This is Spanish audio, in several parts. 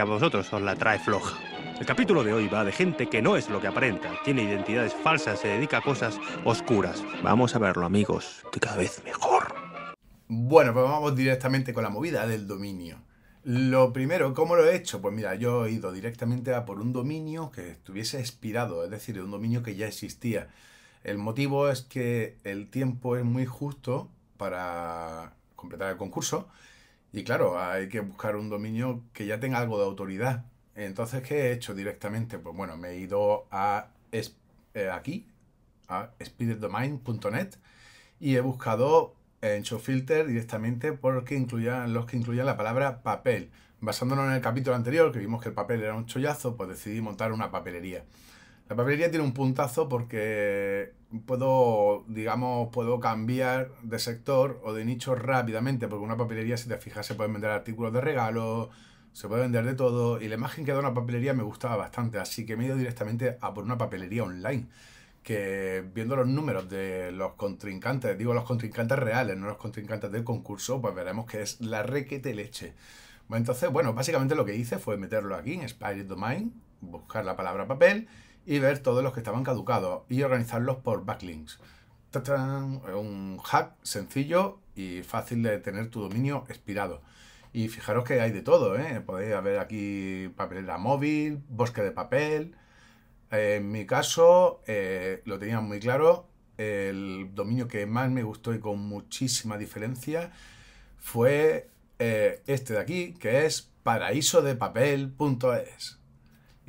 a vosotros os la trae floja. El capítulo de hoy va de gente que no es lo que aparenta, tiene identidades falsas, se dedica a cosas oscuras. Vamos a verlo, amigos, que cada vez mejor. Bueno, pues vamos directamente con la movida del dominio. Lo primero, ¿cómo lo he hecho? Pues mira, yo he ido directamente a por un dominio que estuviese expirado, es decir, un dominio que ya existía. El motivo es que el tiempo es muy justo para completar el concurso y claro, hay que buscar un dominio que ya tenga algo de autoridad. Entonces, ¿qué he hecho directamente? Pues bueno, me he ido a es, eh, aquí, a speededomain.net y he buscado en ShowFilter directamente porque incluyan los que incluían la palabra papel. Basándonos en el capítulo anterior, que vimos que el papel era un chollazo, pues decidí montar una papelería. La papelería tiene un puntazo porque puedo, digamos, puedo cambiar de sector o de nicho rápidamente, porque una papelería, si te fijas, se pueden vender artículos de regalo, se puede vender de todo, y la imagen que da una papelería me gustaba bastante, así que me he ido directamente a por una papelería online, que viendo los números de los contrincantes, digo los contrincantes reales, no los contrincantes del concurso, pues veremos que es la requete leche. Pues entonces, bueno, básicamente lo que hice fue meterlo aquí en Spirit Domain, buscar la palabra papel, y ver todos los que estaban caducados y organizarlos por backlinks. Un hack sencillo y fácil de tener tu dominio expirado. Y fijaros que hay de todo, ¿eh? Podéis ver aquí papelera móvil, bosque de papel. En mi caso, eh, lo tenía muy claro. El dominio que más me gustó y con muchísima diferencia fue eh, este de aquí, que es paraísodepapel.es.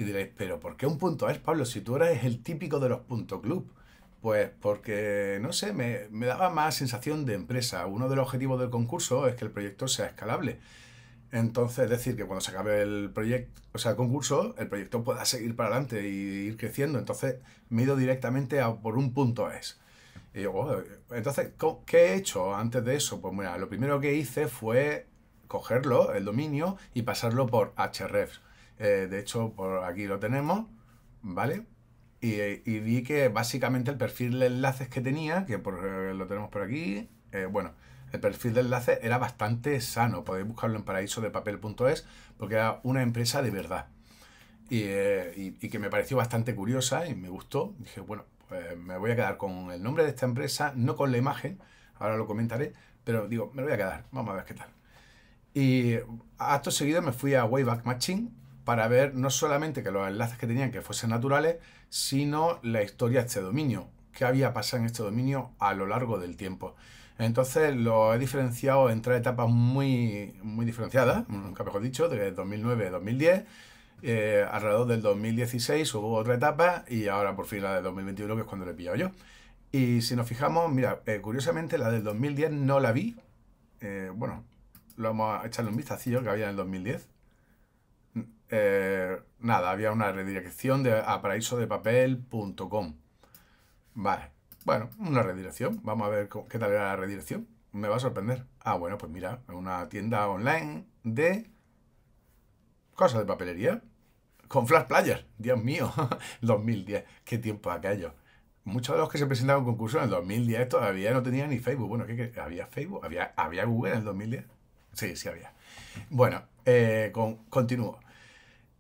Y diréis, pero ¿por qué un punto es, Pablo? Si tú eres el típico de los punto club. Pues porque, no sé, me, daba más sensación de empresa. Uno de los objetivos del concurso es que el proyecto sea escalable. Entonces, es decir, que cuando se acabe el proyecto, o sea, el concurso, el proyecto pueda seguir para adelante y ir creciendo. Entonces, me ido directamente a por un punto es. Y oh, entonces, ¿qué he hecho antes de eso? Pues mira, lo primero que hice fue cogerlo, el dominio, y pasarlo por hrefs eh, de hecho, por aquí lo tenemos, ¿vale? Y, vi que básicamente el perfil de enlaces que tenía, que eh, lo tenemos por aquí, eh, bueno, el perfil de enlaces era bastante sano. Podéis buscarlo en de papel.es, porque era una empresa de verdad. Y, que me pareció bastante curiosa y me gustó. Dije, bueno, pues me voy a quedar con el nombre de esta empresa, no con la imagen, ahora lo comentaré, pero digo, me lo voy a quedar, vamos a ver qué tal. Y acto seguido me fui a Wayback Matching para ver no solamente que los enlaces que tenían que fuesen naturales, sino la historia de este dominio, qué había pasado en este dominio a lo largo del tiempo. Entonces lo he diferenciado en tres etapas muy, muy diferenciadas, nunca mejor dicho, de 2009 a 2010. Eh, alrededor del 2016 hubo otra etapa y ahora por fin la de 2021 que es cuando le he pillado yo. Y si nos fijamos, mira, eh, curiosamente la del 2010 no la vi. Eh, bueno, lo vamos a echarle un vistacillo que había en el 2010. Eh, nada, había una redirección de a Vale, bueno, una redirección. Vamos a ver qué tal era la redirección. Me va a sorprender. Ah, bueno, pues mira, una tienda online de cosas de papelería. Con Flash Player, Dios mío, 2010, qué tiempo aquello. Muchos de los que se presentaban en en el 2010 todavía no tenían ni Facebook. Bueno, ¿qué, había Facebook? ¿Había, ¿Había Google en el 2010? Sí, sí había. Bueno, eh, continúo.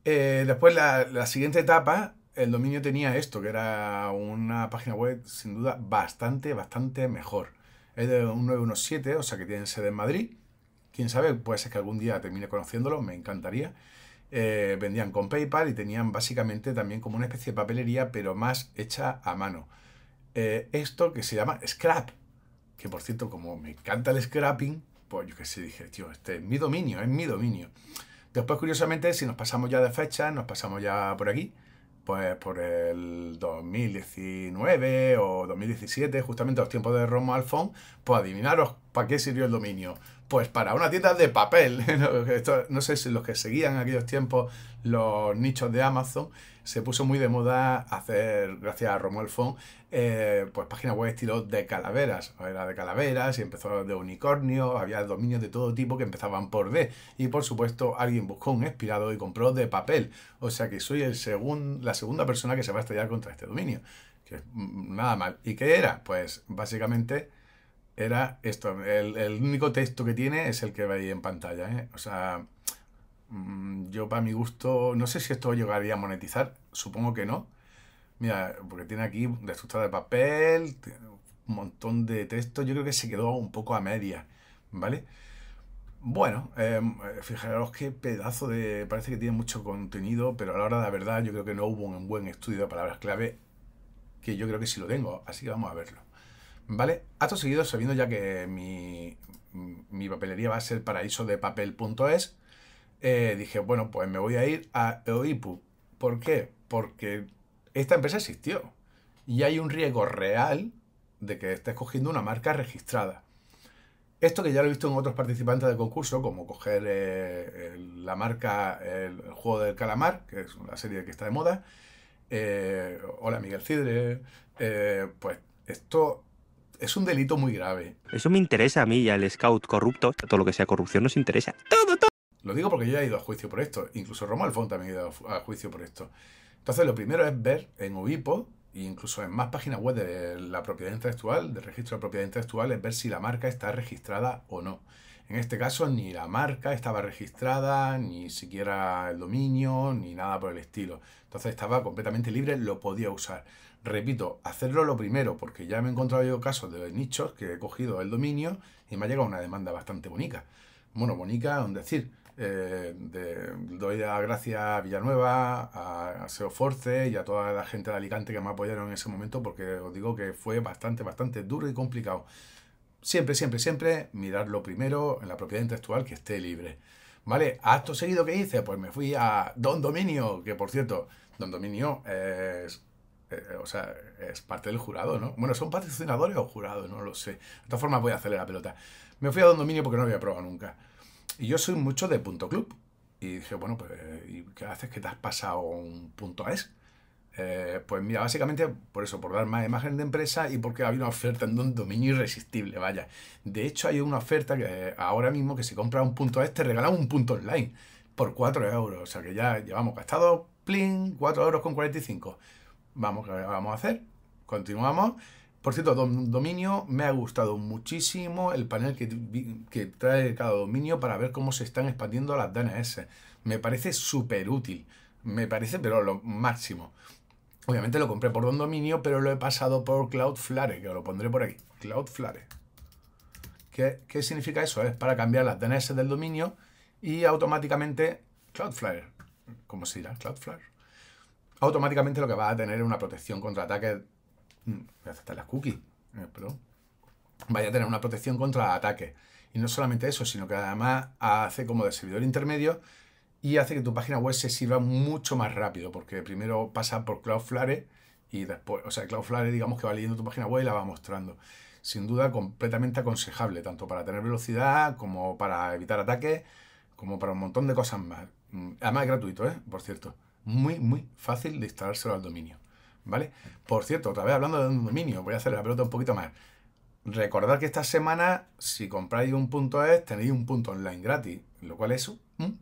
Eh, después, la, siguiente etapa, el dominio tenía esto, que era una página web sin duda bastante, bastante mejor. Es de un 917, o sea que tienen sede en Madrid. Quién sabe, puede ser que algún día termine conociéndolo, me encantaría. Eh, vendían con PayPal y tenían básicamente también como una especie de papelería, pero más hecha a mano. Eh, esto que se llama Scrap, que por cierto, como me encanta el scrapping, pues yo que sé, dije, tío, este es mi dominio, es mi dominio. Después, curiosamente, si nos pasamos ya de fecha, nos pasamos ya por aquí, pues por el 2019 o 2017, justamente los tiempos de Romo Alfón, pues adivinaros ¿Para qué sirvió el dominio? Pues para una tienda de papel. no sé si los que seguían en aquellos tiempos los nichos de Amazon, se puso muy de moda hacer, gracias a Romuald Font, eh, pues páginas web estilo de calaveras. Era de calaveras y empezó de unicornio, había dominios de todo tipo que empezaban por D. Y por supuesto alguien buscó un expirado y compró de papel. O sea que soy el la segunda persona que se va a estallar contra este dominio. Que mm, nada mal. ¿Y qué era? Pues básicamente era esto. El, único texto que tiene es el que veis en pantalla. ¿eh? O sea, mm, yo para mi gusto, no sé si esto llegaría a monetizar, supongo que no. Mira, porque tiene aquí destructor de papel, un montón de texto. Yo creo que se quedó un poco a media, ¿vale? Bueno, em, fijaros qué pedazo de... Parece que tiene mucho contenido, pero a la hora de la verdad yo creo que no hubo un buen estudio de palabras clave, que yo creo que sí lo tengo, así que vamos a verlo. ¿Vale? Acto seguido, sabiendo ya que mi, papelería va a ser paraíso de papel.es, eh, dije, bueno, pues me voy a ir a EOIPU. ¿Por qué? Porque esta empresa existió y hay un riesgo real de que estés cogiendo una marca registrada. Esto que ya lo he visto en otros participantes del concurso, como coger eh, la marca el, juego del calamar, que es una serie que está de moda. Eh, hola Miguel Cidre. pues esto es un delito muy grave. Eso me interesa a mí y al scout corrupto. Todo lo que sea corrupción nos interesa. Todo, todo. Lo digo porque yo he ido a juicio por esto. Incluso Roma Alfón también ha ido a juicio por esto. Entonces, lo primero es ver en Ovipo e incluso en más páginas web de la propiedad intelectual, del registro de propiedad intelectual, es ver si la marca está registrada o no. En este caso, ni la marca estaba registrada, ni siquiera el dominio, ni nada por el estilo. Entonces estaba completamente libre, lo podía usar. Repito, hacerlo lo primero, porque ya me he encontrado yo casos de nichos que he cogido el dominio y me ha llegado una demanda bastante bonita. Bueno, bonita, es decir, eh, doy las gracias a Villanueva, a, SEO Force y a toda la gente de Alicante que me apoyaron en ese momento, porque os digo que fue bastante, bastante duro y complicado. Siempre, siempre, siempre mirar lo primero en la propiedad intelectual que esté libre. ¿Vale? Acto seguido que hice, pues me fui a Don Dominio, que por cierto, Don Dominio es eh, o sea, es parte del jurado, ¿no? Bueno, ¿son patrocinadores o jurados? No lo sé. De todas formas, voy a hacerle la pelota. Me fui a Don Dominio porque no había probado nunca. Y yo soy mucho de punto club. Y dije, bueno, pues, eh, ¿y ¿qué haces que te has pasado un punto es? Eh, pues mira, básicamente por eso, por dar más imagen de empresa y porque había una oferta en un dominio irresistible, vaya. De hecho, hay una oferta que ahora mismo que si compras un punto es, te regalan un punto online por 4 euros. O sea que ya llevamos gastado, plin, 4 euros con 45. Vamos, vamos a hacer? Continuamos. Por cierto, dominio, me ha gustado muchísimo el panel que, que, trae cada dominio para ver cómo se están expandiendo las DNS. Me parece súper útil. Me parece, pero lo máximo. Obviamente lo compré por un dominio, pero lo he pasado por Cloudflare, que lo pondré por aquí. Cloudflare. ¿Qué, qué significa eso? Es para cambiar las DNS del dominio y automáticamente Cloudflare. ¿Cómo se dirá? Cloudflare automáticamente lo que vas a tener es una protección contra ataques. Mm, voy a aceptar las cookies, eh, pero Vaya a tener una protección contra ataques. Y no solamente eso, sino que además hace como de servidor intermedio y hace que tu página web se sirva mucho más rápido, porque primero pasa por Cloudflare y después, o sea, Cloudflare digamos que va leyendo tu página web y la va mostrando. Sin duda completamente aconsejable, tanto para tener velocidad como para evitar ataques, como para un montón de cosas más. Mm, además es gratuito, ¿eh? Por cierto muy, muy fácil de instalárselo al dominio. ¿Vale? Por cierto, otra vez hablando de un dominio, voy a hacer la pelota un poquito más. Recordad que esta semana, si compráis un punto es, tenéis un punto online gratis, lo cual es un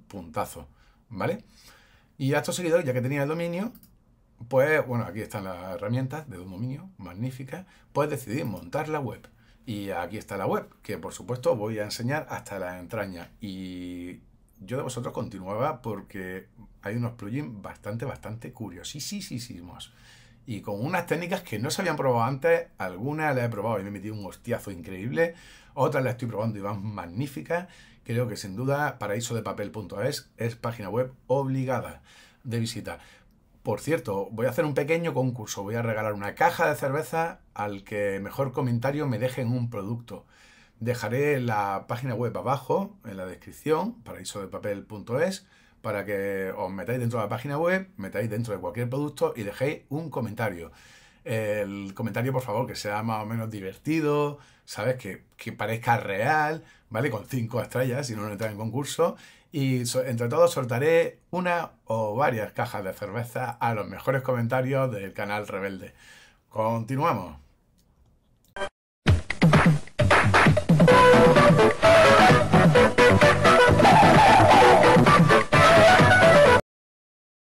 puntazo, ¿vale? Y a estos seguidores, ya que tenía el dominio, pues bueno, aquí están las herramientas de un dominio, magníficas, puedes decidir montar la web. Y aquí está la web, que por supuesto voy a enseñar hasta la entraña. Y yo de vosotros continuaba porque hay unos plugins bastante, bastante curiosísimos. Y con unas técnicas que no se habían probado antes, algunas las he probado y me he metido un hostiazo increíble, otras las estoy probando y van magníficas. Creo que sin duda paraísodepapel.es es página web obligada de visita. Por cierto, voy a hacer un pequeño concurso, voy a regalar una caja de cerveza al que mejor comentario me dejen un producto. Dejaré la página web abajo en la descripción, paraísodepapel.es, para que os metáis dentro de la página web, metáis dentro de cualquier producto y dejéis un comentario. El comentario, por favor, que sea más o menos divertido, ¿sabes? Que, parezca real, ¿vale? Con cinco estrellas, si no, no entra en concurso. Y entre todos soltaré una o varias cajas de cerveza a los mejores comentarios del canal Rebelde. Continuamos.